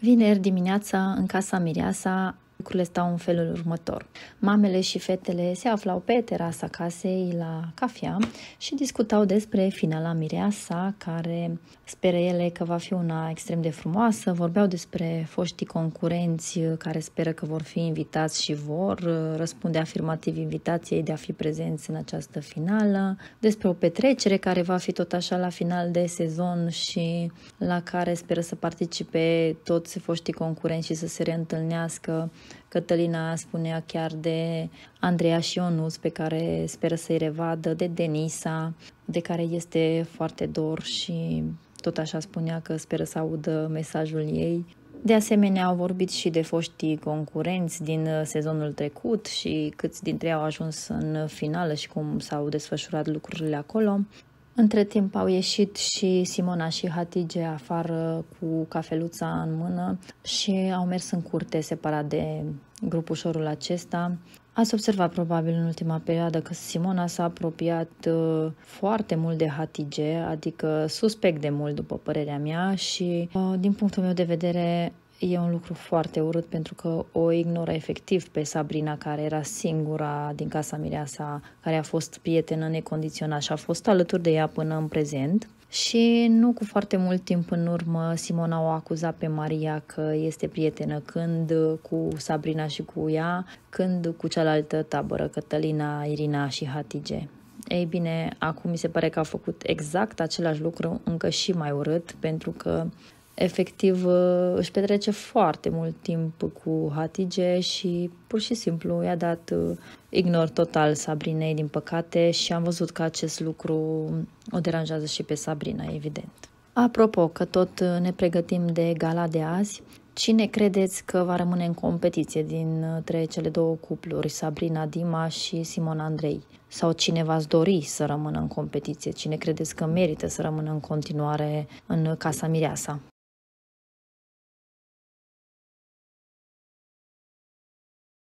Vineri dimineața, în casa Mireasa, Lucrurile stau în felul următor. Mamele și fetele se aflau pe terasa casei la cafea și discutau despre finala mireasa, care speră ele că va fi una extrem de frumoasă. Vorbeau despre foștii concurenți uh, care speră că vor fi invitați și vor uh, răspunde afirmativ invitației de a fi prezenți în această finală, despre o petrecere care va fi tot așa la final de sezon și la care speră să participe toți foștii concurenți și să se reîntâlnească Cătălina spunea chiar de Andreea și Ionuț, pe care speră să-i revadă, de Denisa, de care este foarte dor și tot așa spunea că speră să audă mesajul ei. De asemenea, au vorbit și de foștii concurenți din uh, sezonul trecut și câți dintre ei au ajuns în finală și cum s-au desfășurat lucrurile acolo. Între timp au ieșit și Simona și Hatige afară cu cafeluța în mână și au mers în curte separat de grupușorul acesta. Ați observat probabil în ultima perioadă că Simona s-a apropiat uh, foarte mult de Hatige, adică suspect de mult după părerea mea și uh, din punctul meu de vedere e un lucru foarte urât pentru că o ignoră efectiv pe Sabrina, care era singura din casa Mireasa, care a fost prietenă necondiționată și a fost alături de ea până în prezent. Și nu cu foarte mult timp în urmă, Simona o acuza pe Maria că este prietenă când cu Sabrina și cu ea, când cu cealaltă tabără, Cătălina, Irina și Hatige. Ei bine, acum mi se pare că a făcut exact același lucru, încă și mai urât, pentru că efectiv uh, își petrece foarte mult timp cu Hatice și pur și simplu i-a dat uh, ignor total Sabrinei, din păcate, și am văzut că acest lucru o deranjează și pe Sabrina, evident. Apropo, că tot uh, ne pregătim de gala de azi, cine credeți că va rămâne în competiție dintre cele două cupluri, Sabrina Dima și Simona Andrei? Sau cine v-ați dori să rămână în competiție? Cine credeți că merită să rămână în continuare în Casa Mireasa?